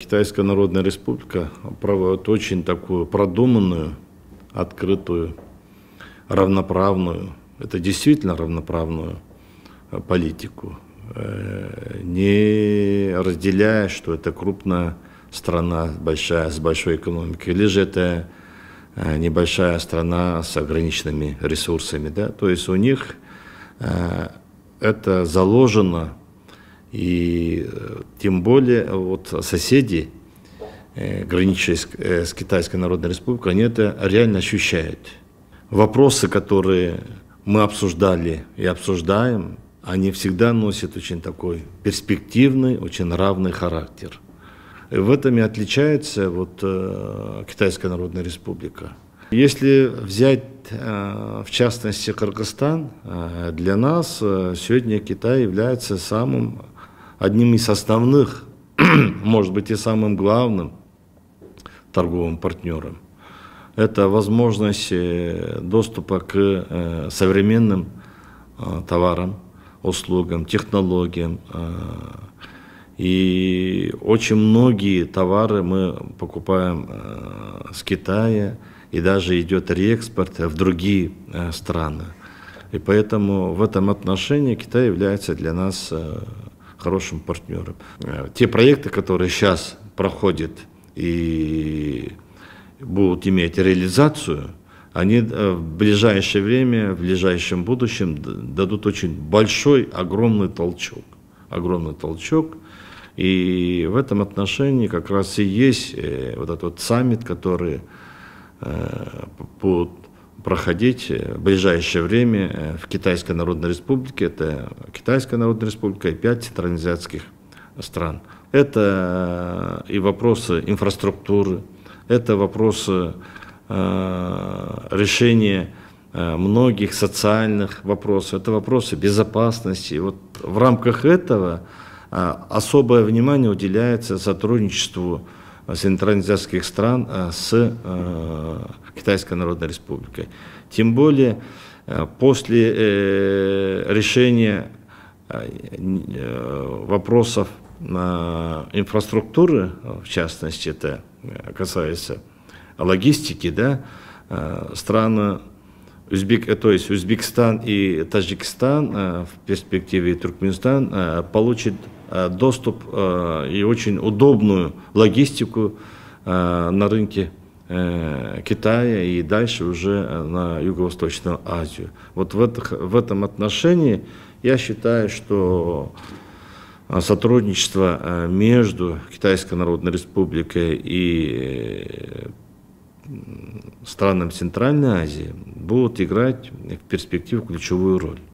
Китайская Народная Республика проводит очень такую продуманную, открытую, равноправную, это действительно равноправную э, политику, э, не разделяя, что это крупная страна большая, с большой экономикой, или же это э, небольшая страна с ограниченными ресурсами. Да? То есть у них это заложено и э, тем более вот соседи, э, граничащие э, с Китайской Народной Республикой, они это реально ощущают. Вопросы, которые мы обсуждали и обсуждаем, они всегда носят очень такой перспективный, очень равный характер. И в этом и отличается вот, Китайская Народная Республика. Если взять, в частности, Кыргызстан, для нас сегодня Китай является самым одним из основных, может быть и самым главным торговым партнером. Это возможность э, доступа к э, современным э, товарам, услугам, технологиям. И очень многие товары мы покупаем с Китая, и даже идет реэкспорт в другие страны. И поэтому в этом отношении Китай является для нас хорошим партнером. Э, те проекты, которые сейчас проходят и будут иметь реализацию, они э, в ближайшее время, в ближайшем будущем дадут очень большой, огромный толчок. Огромный толчок. И в этом отношении как раз и есть э, вот этот вот саммит, который по проходить э, в ближайшее время э, в Китайской Народной Республике. Это Китайская Народная Республика и пять центральноазиатских стран. Это э, и вопросы инфраструктуры, это вопросы решения многих социальных вопросов, это вопросы безопасности. И вот в рамках этого особое внимание уделяется сотрудничеству центральноазиатских стран с Китайской Народной Республикой. Тем более э, после э, решения э, вопросов инфраструктуры, в частности, это касается логистики, да, страны Узбек, то есть Узбекистан и Таджикистан в перспективе Туркменистан получат доступ и очень удобную логистику на рынке Э, Китая и дальше уже э, на Юго-Восточную Азию. Вот в, это, в этом отношении я считаю, что э, сотрудничество между Китайской Народной Республикой и странам Центральной Азии будут играть в перспективу ключевую роль.